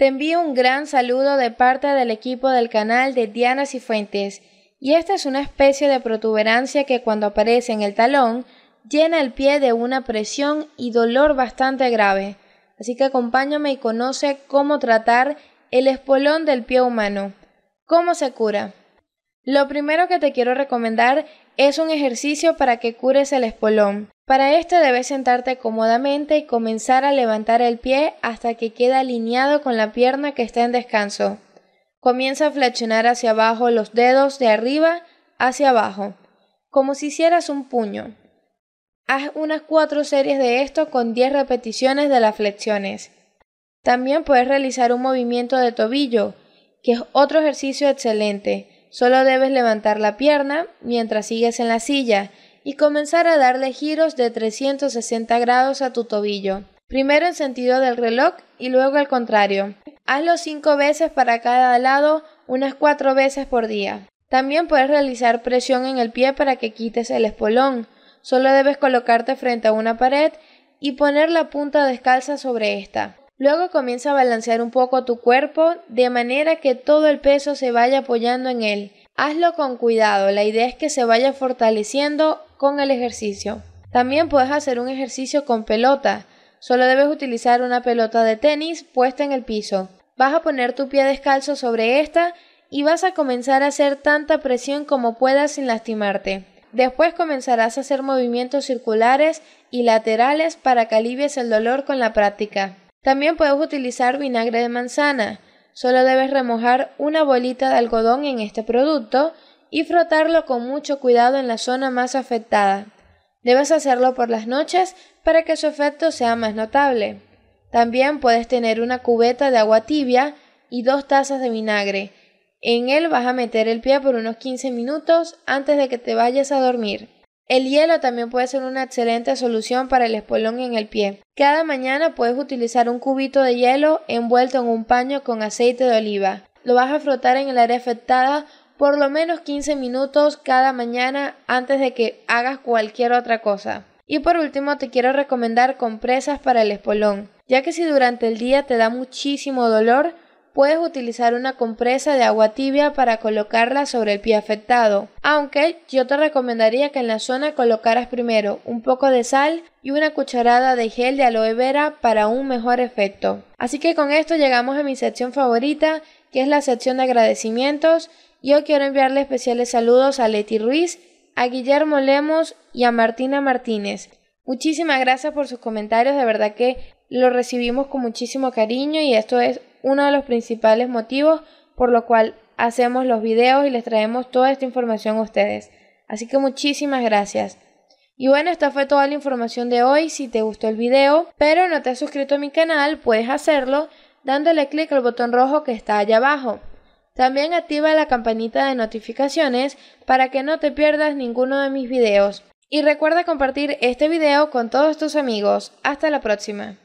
Te envío un gran saludo de parte del equipo del canal de Diana Cifuentes, y esta es una especie de protuberancia que cuando aparece en el talón llena el pie de una presión y dolor bastante grave. Así que acompáñame y conoce cómo tratar el espolón del pie humano. ¿Cómo se cura? Lo primero que te quiero recomendar es un ejercicio para que cures el espolón. Para este debes sentarte cómodamente y comenzar a levantar el pie hasta que quede alineado con la pierna que está en descanso. Comienza a flexionar hacia abajo los dedos de arriba hacia abajo, como si hicieras un puño. Haz unas cuatro series de esto con 10 repeticiones de las flexiones. También puedes realizar un movimiento de tobillo, que es otro ejercicio excelente Solo debes levantar la pierna mientras sigues en la silla y comenzar a darle giros de 360 grados a tu tobillo, primero en sentido del reloj y luego al contrario. Hazlo cinco veces para cada lado, unas cuatro veces por día. También puedes realizar presión en el pie para que quites el espolón. Solo debes colocarte frente a una pared y poner la punta descalza sobre esta. Luego comienza a balancear un poco tu cuerpo de manera que todo el peso se vaya apoyando en él. Hazlo con cuidado, la idea es que se vaya fortaleciendo con el ejercicio. También puedes hacer un ejercicio con pelota. Solo debes utilizar una pelota de tenis puesta en el piso. Vas a poner tu pie descalzo sobre esta y vas a comenzar a hacer tanta presión como puedas sin lastimarte. Después comenzarás a hacer movimientos circulares y laterales para que alivies el dolor con la práctica. También puedes utilizar vinagre de manzana. Solo debes remojar una bolita de algodón en este producto y frotarlo con mucho cuidado en la zona más afectada. Debes hacerlo por las noches para que su efecto sea más notable. También puedes tener una cubeta de agua tibia y dos tazas de vinagre. En él vas a meter el pie por unos 15 minutos antes de que te vayas a dormir. El hielo también puede ser una excelente solución para el espolón en el pie. Cada mañana puedes utilizar un cubito de hielo envuelto en un paño con aceite de oliva. Lo vas a frotar en el área afectada por lo menos 15 minutos cada mañana antes de que hagas cualquier otra cosa. Y por último te quiero recomendar compresas para el espolón, ya que si durante el día te da muchísimo dolor, puedes utilizar una compresa de agua tibia para colocarla sobre el pie afectado, aunque yo te recomendaría que en la zona colocaras primero un poco de sal y una cucharada de gel de aloe vera para un mejor efecto. Así que con esto llegamos a mi sección favorita, que es la sección de agradecimientos. Yo quiero enviarle especiales saludos a Leti Ruiz, a Guillermo Lemos y a Martina Martínez. Muchísimas gracias por sus comentarios, de verdad que lo recibimos con muchísimo cariño y esto es uno de los principales motivos por lo cual hacemos los videos y les traemos toda esta información a ustedes. Así que muchísimas gracias. Y bueno, esta fue toda la información de hoy. Si te gustó el video, pero no te has suscrito a mi canal, puedes hacerlo dándole clic al botón rojo que está allá abajo. También activa la campanita de notificaciones para que no te pierdas ninguno de mis videos. Y recuerda compartir este video con todos tus amigos. Hasta la próxima.